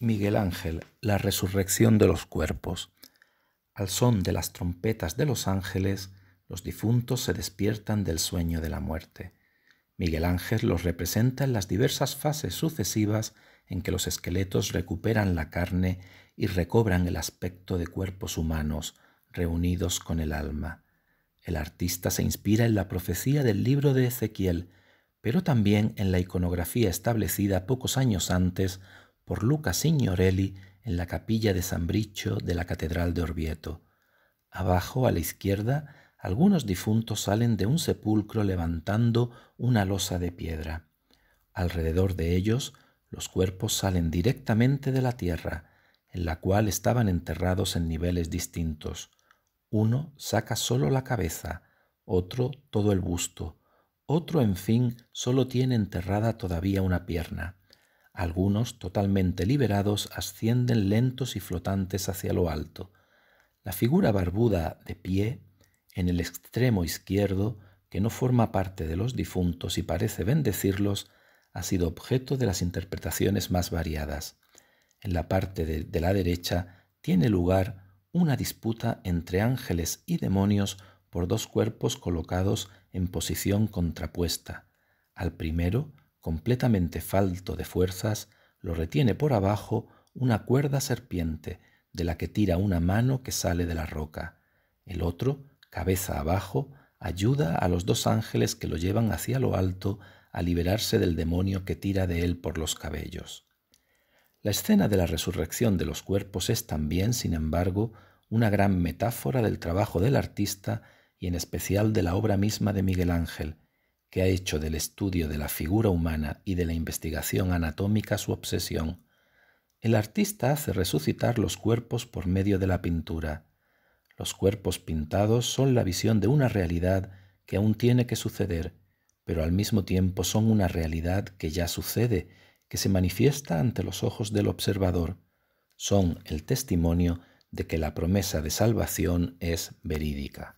Miguel Ángel, la resurrección de los cuerpos. Al son de las trompetas de los ángeles, los difuntos se despiertan del sueño de la muerte. Miguel Ángel los representa en las diversas fases sucesivas en que los esqueletos recuperan la carne y recobran el aspecto de cuerpos humanos reunidos con el alma. El artista se inspira en la profecía del libro de Ezequiel, pero también en la iconografía establecida pocos años antes por Luca Signorelli en la capilla de San Bricio de la Catedral de Orvieto. Abajo, a la izquierda, algunos difuntos salen de un sepulcro levantando una losa de piedra. Alrededor de ellos, los cuerpos salen directamente de la tierra, en la cual estaban enterrados en niveles distintos. Uno saca solo la cabeza, otro todo el busto, otro, en fin, solo tiene enterrada todavía una pierna. Algunos, totalmente liberados, ascienden lentos y flotantes hacia lo alto. La figura barbuda de pie, en el extremo izquierdo, que no forma parte de los difuntos y parece bendecirlos, ha sido objeto de las interpretaciones más variadas. En la parte de, la derecha tiene lugar una disputa entre ángeles y demonios por dos cuerpos colocados en posición contrapuesta. Al primero completamente falto de fuerzas, lo retiene por abajo una cuerda serpiente de la que tira una mano que sale de la roca. El otro, cabeza abajo, ayuda a los dos ángeles que lo llevan hacia lo alto a liberarse del demonio que tira de él por los cabellos. La escena de la resurrección de los cuerpos es también, sin embargo, una gran metáfora del trabajo del artista y en especial de la obra misma de Miguel Ángel, que ha hecho del estudio de la figura humana y de la investigación anatómica su obsesión, el artista hace resucitar los cuerpos por medio de la pintura. Los cuerpos pintados son la visión de una realidad que aún tiene que suceder, pero al mismo tiempo son una realidad que ya sucede, que se manifiesta ante los ojos del observador. Son el testimonio de que la promesa de salvación es verídica.